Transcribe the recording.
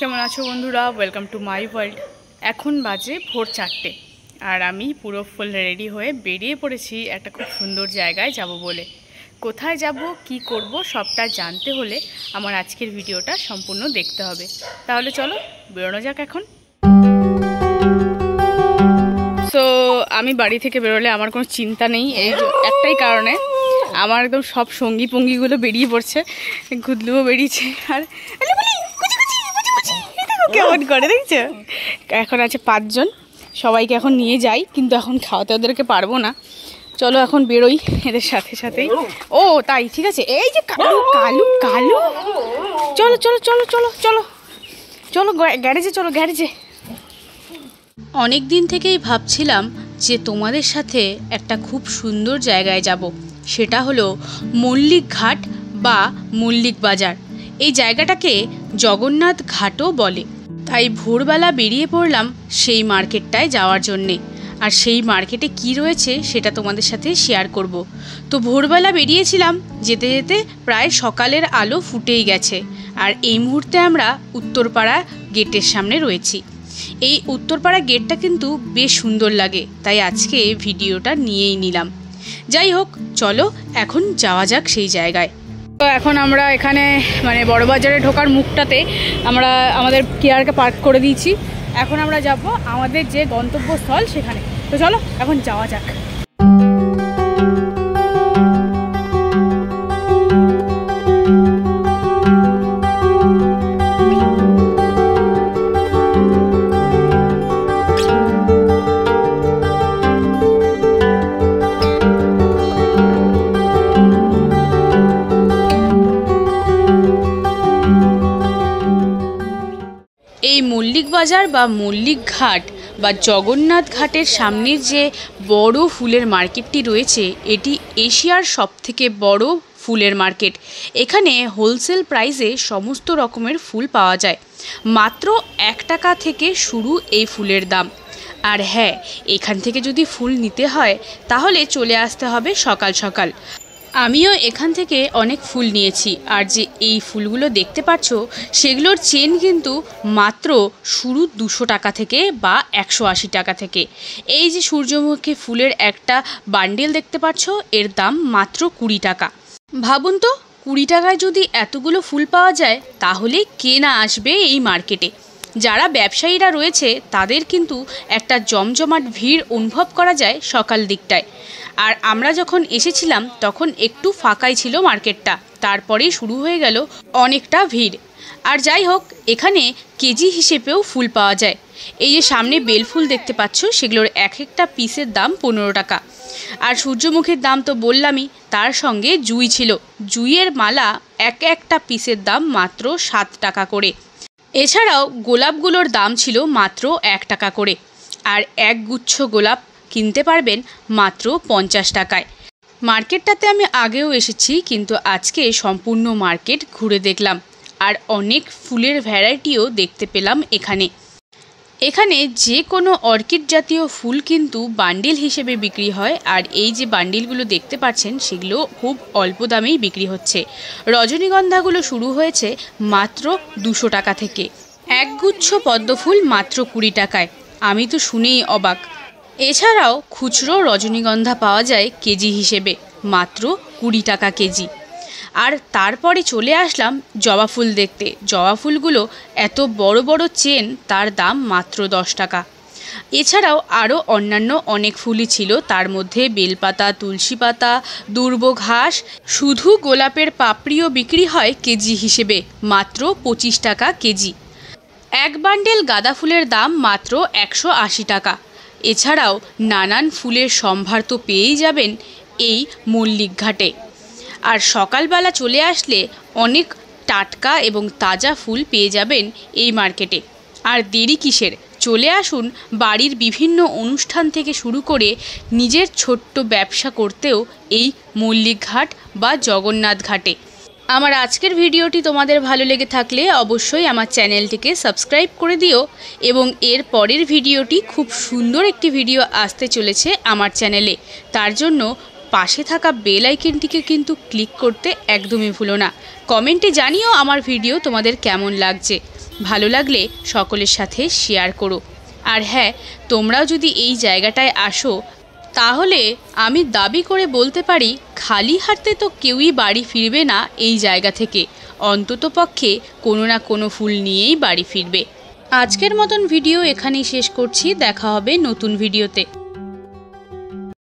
কেমন আছো বন্ধুরা ওয়েলকাম টু মাই ওয়ার্ল্ড এখন বাজে ভোর চারটে আর আমি পুরো ফুল রেডি হয়ে বেরিয়ে পড়েছি একটা খুব সুন্দর জায়গায় যাব বলে কোথায় যাব কি করব সবটা জানতে হলে আমার আজকের ভিডিওটা সম্পূর্ণ দেখতে হবে তাহলে চলো বেরোনো যাক এখন তো আমি বাড়ি থেকে বেরোলে আমার কোনো চিন্তা নেই এই একটাই কারণে আমার একদম সব সঙ্গী পঙ্গিগুলো বেরিয়ে পড়ছে ঘুদলুও বেরিয়েছে আর কেমন করে দেখছো এখন আছে পাঁচজন সবাইকে এখন নিয়ে যাই কিন্তু এখন খাওয়াতে ওদেরকে পারবো না চলো এখন বেরোই এদের সাথে সাথে ও তাই ঠিক আছে এই যে কালু কালু কালু চলো চলো চলো চলো চলো চলো গ্যারেজে চলো গ্যারেজে অনেক দিন থেকেই ভাবছিলাম যে তোমাদের সাথে একটা খুব সুন্দর জায়গায় যাব সেটা হলো মল্লিক ঘাট বা মল্লিক বাজার এই জায়গাটাকে জগন্নাথ ঘাটও বলে তাই ভোরবেলা বেরিয়ে পড়লাম সেই মার্কেটটায় যাওয়ার জন্যে আর সেই মার্কেটে কি রয়েছে সেটা তোমাদের সাথে শেয়ার করব। তো ভোরবেলা বেরিয়েছিলাম যেতে যেতে প্রায় সকালের আলো ফুটেই গেছে আর এই মুহূর্তে আমরা উত্তরপাড়া গেটের সামনে রয়েছি এই উত্তরপাড়া গেটটা কিন্তু বেশ সুন্দর লাগে তাই আজকে ভিডিওটা নিয়েই নিলাম যাই হোক চলো এখন যাওয়া যাক সেই জায়গায় তো এখন আমরা এখানে মানে বড়বাজারে ঢোকার মুখটাতে আমরা আমাদের কেয়ারকে পার্ক করে দিয়েছি এখন আমরা যাব আমাদের যে গন্তব্যস্থল সেখানে তো চলো এখন যাওয়া যাক এই মল্লিক বাজার বা মল্লিক ঘাট বা জগন্নাথ ঘাটের সামনের যে বড় ফুলের মার্কেটটি রয়েছে এটি এশিয়ার সবথেকে বড় ফুলের মার্কেট এখানে হোলসেল প্রাইসে সমস্ত রকমের ফুল পাওয়া যায় মাত্র এক টাকা থেকে শুরু এই ফুলের দাম আর হ্যাঁ এখান থেকে যদি ফুল নিতে হয় তাহলে চলে আসতে হবে সকাল সকাল আমিও এখান থেকে অনেক ফুল নিয়েছি আর যে এই ফুলগুলো দেখতে পাচ্ছ সেগুলোর চেন কিন্তু মাত্র শুরু দুশো টাকা থেকে বা একশো আশি টাকা থেকে এই যে সূর্যমুখী ফুলের একটা বান্ডেল দেখতে পাচ্ছ এর দাম মাত্র কুড়ি টাকা ভাবুন তো কুড়ি টাকায় যদি এতগুলো ফুল পাওয়া যায় তাহলে কে না আসবে এই মার্কেটে যারা ব্যবসায়ীরা রয়েছে তাদের কিন্তু একটা জমজমাট ভিড় অনুভব করা যায় সকাল দিকটায় আর আমরা যখন এসেছিলাম তখন একটু ফাঁকাই ছিল মার্কেটটা তারপরেই শুরু হয়ে গেল অনেকটা ভিড় আর যাই হোক এখানে কেজি হিসেবেও ফুল পাওয়া যায় এই যে সামনে বেলফুল দেখতে পাচ্ছ সেগুলোর এক একটা পিসের দাম পনেরো টাকা আর সূর্যমুখীর দাম তো বললামই তার সঙ্গে জুই ছিল জুইয়ের মালা এক একটা পিসের দাম মাত্র সাত টাকা করে এছাড়াও গোলাপগুলোর দাম ছিল মাত্র এক টাকা করে আর এক গুচ্ছ গোলাপ কিনতে পারবেন মাত্র পঞ্চাশ টাকায় মার্কেটটাতে আমি আগেও এসেছি কিন্তু আজকে সম্পূর্ণ মার্কেট ঘুরে দেখলাম আর অনেক ফুলের ভ্যারাইটিও দেখতে পেলাম এখানে এখানে যে কোনো অর্কিড জাতীয় ফুল কিন্তু বান্ডিল হিসেবে বিক্রি হয় আর এই যে বান্ডিলগুলো দেখতে পাচ্ছেন সেগুলো খুব অল্প দামেই বিক্রি হচ্ছে রজনীগন্ধাগুলো শুরু হয়েছে মাত্র দুশো টাকা থেকে একগুচ্ছ পদ্মফুল মাত্র কুড়ি টাকায় আমি তো শুনেই অবাক এছাড়াও খুচরো রজনীগন্ধা পাওয়া যায় কেজি হিসেবে মাত্র কুড়ি টাকা কেজি আর তারপরে চলে আসলাম জবা ফুল দেখতে জবা ফুলগুলো এত বড় বড় চেন তার দাম মাত্র দশ টাকা এছাড়াও আরও অন্যান্য অনেক ফুলই ছিল তার মধ্যে বেলপাতা তুলসী পাতা দুর্ব ঘাস শুধু গোলাপের পাপড়িও বিক্রি হয় কেজি হিসেবে মাত্র পঁচিশ টাকা কেজি এক বান্ডেল গাঁদা ফুলের দাম মাত্র একশো আশি টাকা এছাড়াও নানান ফুলের সম্ভার তো পেয়েই যাবেন এই মল্লিক ঘাটে আর সকালবেলা চলে আসলে অনেক টাটকা এবং তাজা ফুল পেয়ে যাবেন এই মার্কেটে আর দেরি কিসের চলে আসুন বাড়ির বিভিন্ন অনুষ্ঠান থেকে শুরু করে নিজের ছোট্ট ব্যবসা করতেও এই মল্লিক ঘাট বা জগন্নাথ ঘাটে আমার আজকের ভিডিওটি তোমাদের ভালো লেগে থাকলে অবশ্যই আমার চ্যানেলটিকে সাবস্ক্রাইব করে দিও এবং এর পরের ভিডিওটি খুব সুন্দর একটি ভিডিও আসতে চলেছে আমার চ্যানেলে তার জন্য পাশে থাকা বেল আইকনটিকে কিন্তু ক্লিক করতে একদমই ভুলো না কমেন্টে জানিও আমার ভিডিও তোমাদের কেমন লাগছে ভালো লাগলে সকলের সাথে শেয়ার করো আর হ্যাঁ তোমরাও যদি এই জায়গাটায় আসো তাহলে আমি দাবি করে বলতে পারি খালি হাতে তো কেউই বাড়ি ফিরবে না এই জায়গা থেকে অন্তত পক্ষে কোনো না কোনো ফুল নিয়েই বাড়ি ফিরবে আজকের মতন ভিডিও এখানেই শেষ করছি দেখা হবে নতুন ভিডিওতে